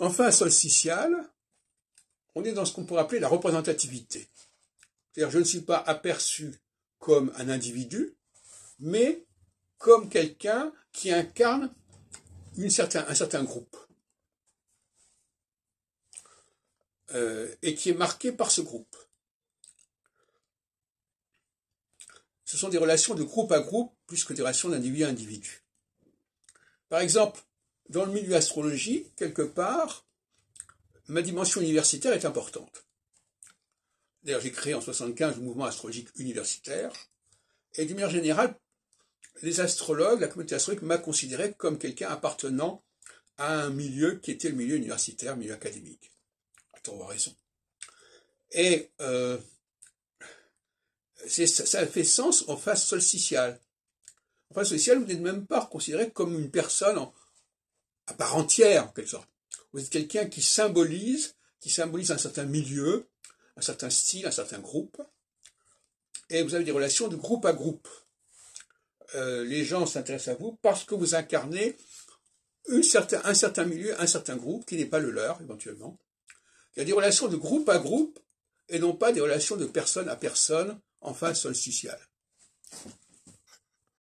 Enfin, solstitial, on est dans ce qu'on pourrait appeler la représentativité. C'est-à-dire, je ne suis pas aperçu comme un individu, mais comme quelqu'un qui incarne un certain groupe. Euh, et qui est marqué par ce groupe. Ce sont des relations de groupe à groupe plus que des relations d'individu à individu. Par exemple, dans le milieu astrologique, quelque part, ma dimension universitaire est importante. D'ailleurs, j'ai créé en 1975 le mouvement astrologique universitaire, et de manière générale, les astrologues, la communauté astrologique m'a considéré comme quelqu'un appartenant à un milieu qui était le milieu universitaire, le milieu académique. Attends, on raison. Et euh, ça, ça, fait sens en phase solsticiale. En phase solsticiale, vous n'êtes même pas considéré comme une personne en, à part entière, en quelque sorte. Vous êtes quelqu'un qui symbolise, qui symbolise un certain milieu, un certain style, un certain groupe, et vous avez des relations de groupe à groupe. Euh, les gens s'intéressent à vous parce que vous incarnez un certain milieu, un certain groupe qui n'est pas le leur, éventuellement. Il y a des relations de groupe à groupe et non pas des relations de personne à personne en phase sociale.